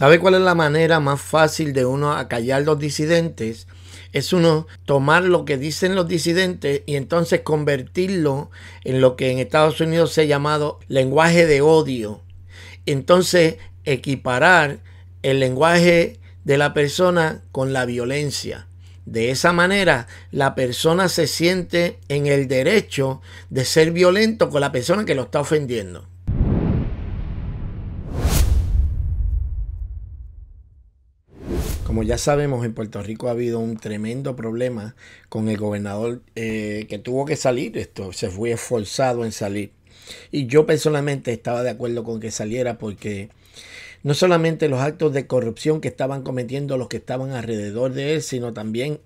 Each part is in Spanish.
¿Sabe cuál es la manera más fácil de uno acallar los disidentes? Es uno tomar lo que dicen los disidentes y entonces convertirlo en lo que en Estados Unidos se ha llamado lenguaje de odio. Entonces equiparar el lenguaje de la persona con la violencia. De esa manera, la persona se siente en el derecho de ser violento con la persona que lo está ofendiendo. Como ya sabemos, en Puerto Rico ha habido un tremendo problema con el gobernador eh, que tuvo que salir, esto se fue esforzado en salir. Y yo personalmente estaba de acuerdo con que saliera porque no solamente los actos de corrupción que estaban cometiendo los que estaban alrededor de él, sino también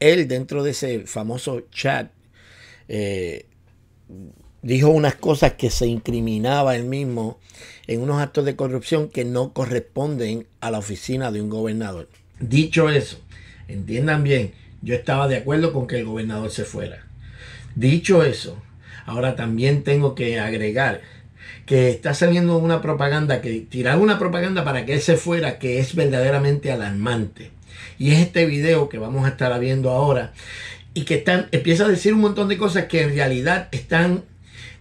él dentro de ese famoso chat eh, dijo unas cosas que se incriminaba él mismo en unos actos de corrupción que no corresponden a la oficina de un gobernador. Dicho eso, entiendan bien, yo estaba de acuerdo con que el gobernador se fuera. Dicho eso, ahora también tengo que agregar que está saliendo una propaganda, que tirar una propaganda para que él se fuera, que es verdaderamente alarmante. Y es este video que vamos a estar viendo ahora y que están, empieza a decir un montón de cosas que en realidad están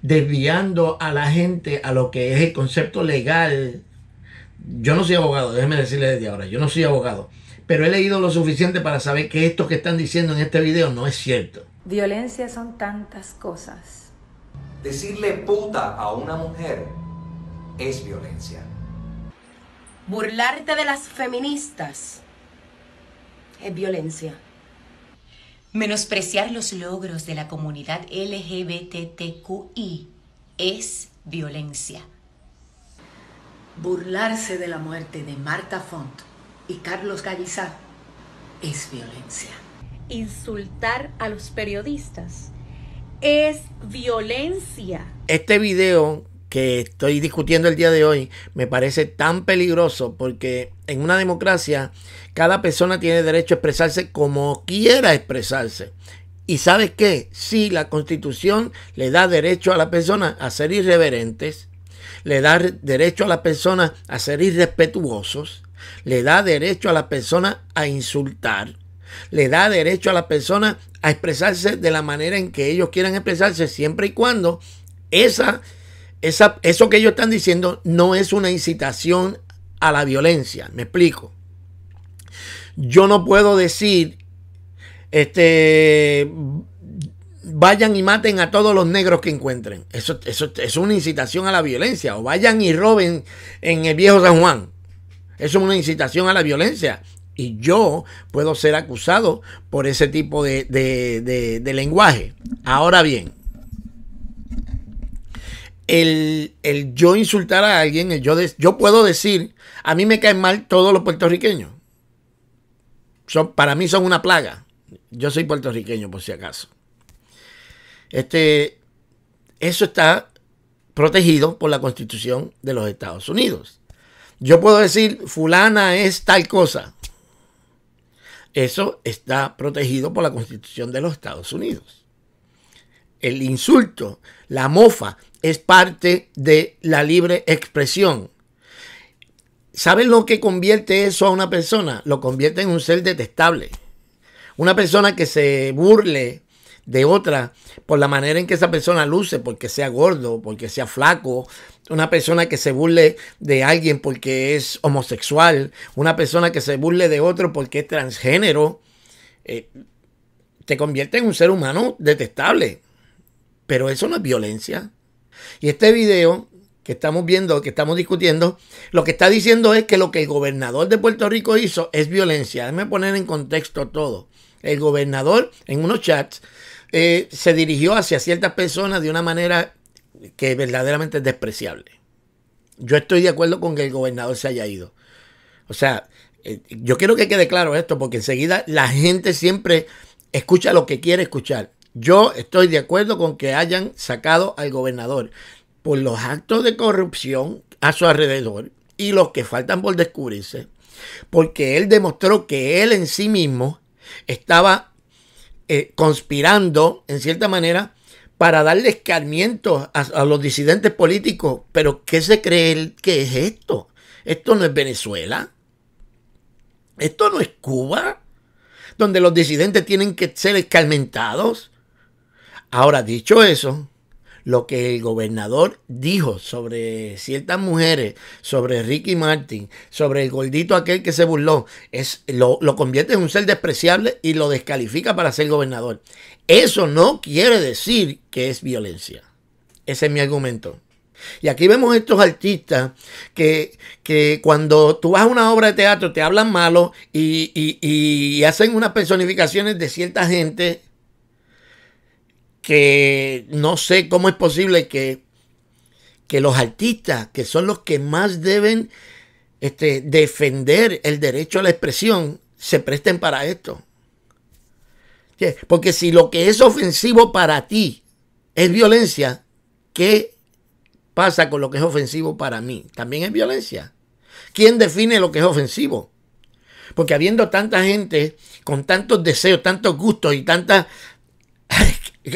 desviando a la gente a lo que es el concepto legal. Yo no soy abogado, déjenme decirle desde ahora, yo no soy abogado pero he leído lo suficiente para saber que esto que están diciendo en este video no es cierto. Violencia son tantas cosas. Decirle puta a una mujer es violencia. Burlarte de las feministas es violencia. Menospreciar los logros de la comunidad LGBTQI es violencia. Burlarse de la muerte de Marta Font Carlos Gallizá es violencia. Insultar a los periodistas es violencia. Este video que estoy discutiendo el día de hoy me parece tan peligroso porque en una democracia cada persona tiene derecho a expresarse como quiera expresarse. Y sabes qué, si la constitución le da derecho a la persona a ser irreverentes, le da derecho a la persona a ser irrespetuosos, le da derecho a la persona a insultar, le da derecho a la persona a expresarse de la manera en que ellos quieran expresarse, siempre y cuando esa, eso que ellos están diciendo no es una incitación a la violencia. Me explico. Yo no puedo decir, este, vayan y maten a todos los negros que encuentren. Eso, eso, es una incitación a la violencia. O vayan y roben en el viejo San Juan. Eso es una incitación a la violencia. Y yo puedo ser acusado por ese tipo de, lenguaje. Ahora bien, el, yo insultar a alguien, yo, yo puedo decir, a mí me caen mal todos los puertorriqueños. Son, para mí son una plaga. Yo soy puertorriqueño, por si acaso. Este, eso está protegido por la Constitución de los Estados Unidos. Yo puedo decir, fulana es tal cosa. Eso está protegido por la Constitución de los Estados Unidos. El insulto, la mofa, es parte de la libre expresión. ¿Saben lo que convierte eso a una persona? Lo convierte en un ser detestable. Una persona que se burle de otra por la manera en que esa persona luce, porque sea gordo, porque sea flaco, una persona que se burle de alguien porque es homosexual, una persona que se burle de otro porque es transgénero, eh, te convierte en un ser humano detestable. Pero eso no es violencia. Y este video que estamos viendo, que estamos discutiendo, lo que está diciendo es que lo que el gobernador de Puerto Rico hizo es violencia. Déjame poner en contexto todo. El gobernador en unos chats eh, se dirigió hacia ciertas personas de una manera que verdaderamente es despreciable. Yo estoy de acuerdo con que el gobernador se haya ido. O sea, eh, yo quiero que quede claro esto, porque enseguida la gente siempre escucha lo que quiere escuchar. Yo estoy de acuerdo con que hayan sacado al gobernador por los actos de corrupción a su alrededor y los que faltan por descubrirse, porque él demostró que él en sí mismo estaba eh, conspirando, en cierta manera, para darle escarmiento a, los disidentes políticos. Pero ¿qué se cree que es esto? Esto no es Venezuela. Esto no es Cuba, donde los disidentes tienen que ser escarmentados. Ahora, dicho eso, lo que el gobernador dijo sobre ciertas mujeres, sobre Ricky Martin, sobre el gordito aquel que se burló, es, lo, convierte en un ser despreciable y lo descalifica para ser gobernador. Eso no quiere decir que es violencia. Ese es mi argumento. Y aquí vemos estos artistas que, que, cuando tú vas a una obra de teatro te hablan malo y, y hacen unas personificaciones de cierta gente que no sé cómo es posible que, que los artistas, que son los que más deben este, defender el derecho a la expresión, se presten para esto. Porque si lo que es ofensivo para ti es violencia, ¿qué pasa con lo que es ofensivo para mí? También es violencia. ¿Quién define lo que es ofensivo? Porque habiendo tanta gente con tantos deseos, tantos gustos y tantas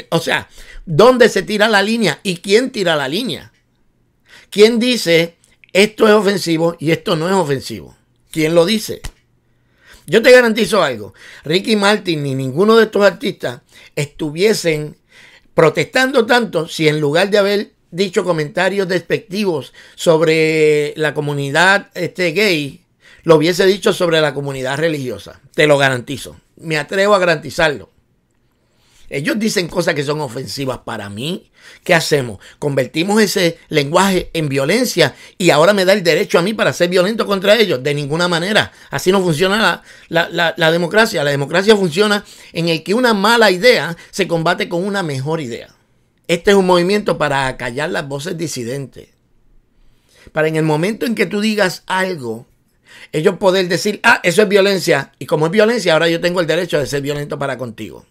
o sea, ¿dónde se tira la línea y quién tira la línea? ¿Quién dice esto es ofensivo y esto no es ofensivo? ¿Quién lo dice? Yo te garantizo algo, Ricky Martin ni ninguno de estos artistas estuviesen protestando tanto si en lugar de haber dicho comentarios despectivos sobre la comunidad este, gay, lo hubiese dicho sobre la comunidad religiosa. Te lo garantizo. Me atrevo a garantizarlo. Ellos dicen cosas que son ofensivas para mí. ¿Qué hacemos? Convertimos ese lenguaje en violencia y ahora me da el derecho a mí para ser violento contra ellos. De ninguna manera. Así no funciona la, democracia. La democracia funciona en el que una mala idea se combate con una mejor idea. Este es un movimiento para acallar las voces disidentes. Para en el momento en que tú digas algo, ellos poder decir, ah, eso es violencia. Y como es violencia, ahora yo tengo el derecho de ser violento para contigo.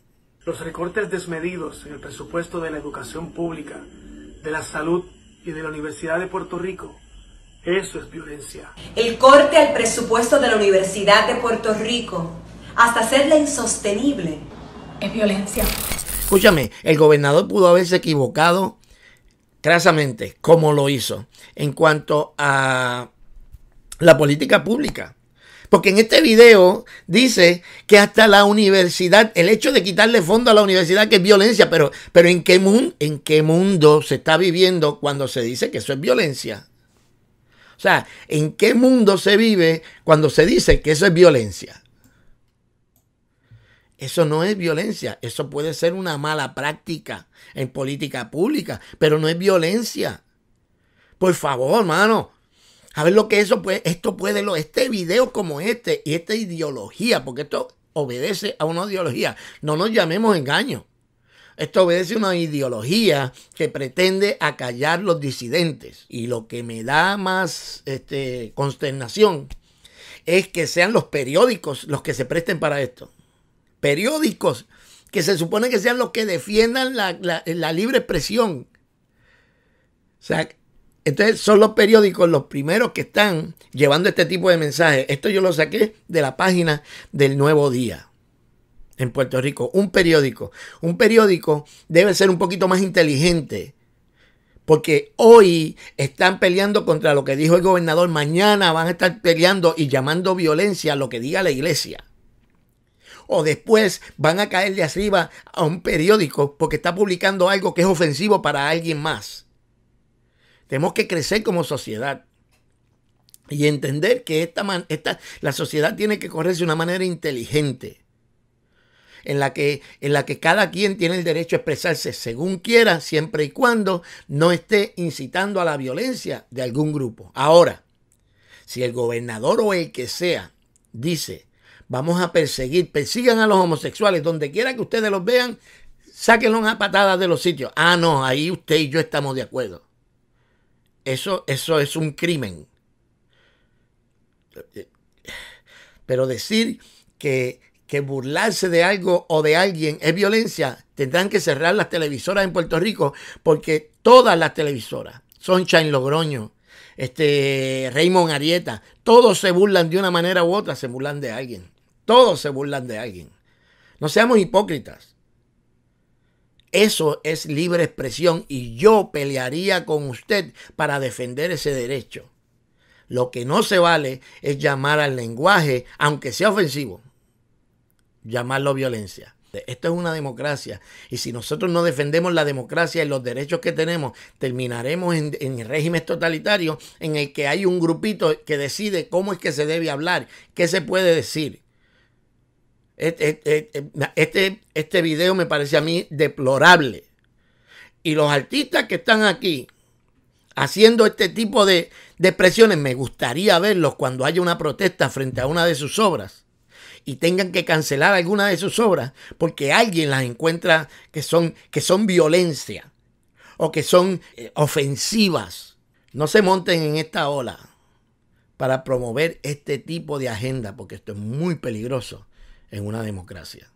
Los recortes desmedidos en el presupuesto de la educación pública, de la salud y de la Universidad de Puerto Rico eso es violencia. El corte al presupuesto de la Universidad de Puerto Rico hasta hacerla insostenible es violencia. Escúchame, el gobernador pudo haberse equivocado crasamente, como lo hizo, en cuanto a la política pública. Porque en este video dice que hasta la universidad, el hecho de quitarle fondo a la universidad que es violencia, pero, pero ¿en, qué ¿en qué mundo se está viviendo cuando se dice que eso es violencia? O sea, ¿en qué mundo se vive cuando se dice que eso es violencia? Eso no es violencia, eso puede ser una mala práctica en política pública, pero no es violencia. Por favor, hermano, a ver lo que eso puede, esto puede, lo, este video como este y esta ideología, porque esto obedece a una ideología. No nos llamemos engaño. Esto obedece a una ideología que pretende acallar los disidentes. Y lo que me da más este, consternación es que sean los periódicos los que se presten para esto. Periódicos que se supone que sean los que defiendan la, la libre expresión. O sea, entonces son los periódicos los primeros que están llevando este tipo de mensajes. Esto yo lo saqué de la página del Nuevo Día en Puerto Rico. Un periódico. Un periódico debe ser un poquito más inteligente. Porque hoy están peleando contra lo que dijo el gobernador. Mañana van a estar peleando y llamando violencia a lo que diga la iglesia o después van a caer de arriba a un periódico porque está publicando algo que es ofensivo para alguien más. Tenemos que crecer como sociedad y entender que esta, la sociedad tiene que correrse de una manera inteligente, en la, que, en la que cada quien tiene el derecho a expresarse según quiera, siempre y cuando no esté incitando a la violencia de algún grupo. Ahora, si el gobernador o el que sea dice, vamos a perseguir, persigan a los homosexuales, donde quiera que ustedes los vean, sáquenlos a patadas de los sitios. Ah, no, ahí usted y yo estamos de acuerdo. Eso, eso es un crimen. Pero decir que, que burlarse de algo o de alguien es violencia, tendrán que cerrar las televisoras en Puerto Rico porque todas las televisoras, Chain Logroño, este, Raymond Arieta, todos se burlan de una manera u otra, se burlan de alguien. Todos se burlan de alguien. No seamos hipócritas. Eso es libre expresión y yo pelearía con usted para defender ese derecho. Lo que no se vale es llamar al lenguaje, aunque sea ofensivo, llamarlo violencia. Esto es una democracia y si nosotros no defendemos la democracia y los derechos que tenemos, terminaremos en, en regímenes totalitarios en el que hay un grupito que decide cómo es que se debe hablar, qué se puede decir. Este, este, video me parece a mí deplorable. Y los artistas que están aquí haciendo este tipo de, depresiones me gustaría verlos cuando haya una protesta frente a una de sus obras y tengan que cancelar alguna de sus obras porque alguien las encuentra que son, que son violencia o que son eh, ofensivas. No se monten en esta ola para promover este tipo de agenda porque esto es muy peligroso en una democracia.